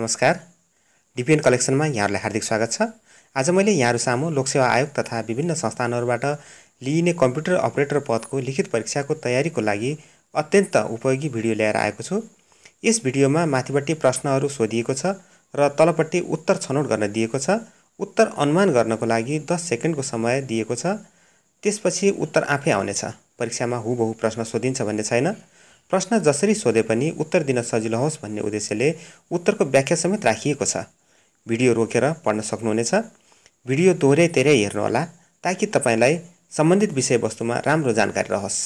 नमस्कार डिपिएन कलेक्सनमा यहाँहरूलाई हार्दिक स्वागत छ आज मैले यहाँहरू सामु लोकसेवा आयोग तथा विभिन्न संस्थानहरूबाट लिइने कम्प्युटर अपरेटर पदको लिखित परीक्षाको तयारीको लागि अत्यन्त उपयोगी भिडियो ल्याएर आएको छु यस भिडियोमा माथिपट्टि प्रश्नहरू सोधिएको छ र तलपट्टि उत्तर छनौट गर्न दिएको छ उत्तर अनुमान गर्नको लागि दस सेकेन्डको समय दिएको छ त्यसपछि उत्तर आफै आउनेछ परीक्षामा हुबहु प्रश्न सोधिन्छ भन्ने छैन प्रश्न जसरी सोधे पनि उत्तर दिन सजिलो होस् भन्ने उद्देश्यले उत्तरको व्याख्या समेत राखिएको छ भिडियो रोकेर पढ्न सक्नुहुनेछ भिडियो दोहोऱ्याइ तेह्रै हेर्नुहोला ताकि तपाईँलाई सम्बन्धित विषयवस्तुमा राम्रो जानकारी रहोस्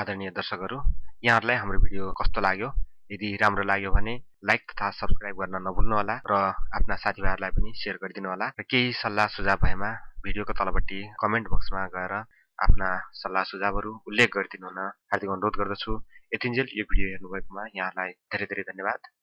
आदरणीय दर्शकहरू यहाँहरूलाई हाम्रो भिडियो कस्तो लाग्यो यदि राम्रो लाग्यो भने लाइक तथा सब्सक्राइब गर्न नभुल्नुहोला र आफ्ना साथीभाइहरूलाई पनि सेयर गरिदिनु होला र केही सल्लाह सुझाव भएमा भिडियोको तलपट्टि कमेन्ट बक्समा गएर आफ्ना सल्लाह सुझावहरू उल्लेख गरिदिनु हुन हार्दिक अनुरोध गर्दछु यतिन्जेल यो भिडियो हेर्नुभएकोमा यहाँलाई धेरै धेरै धन्यवाद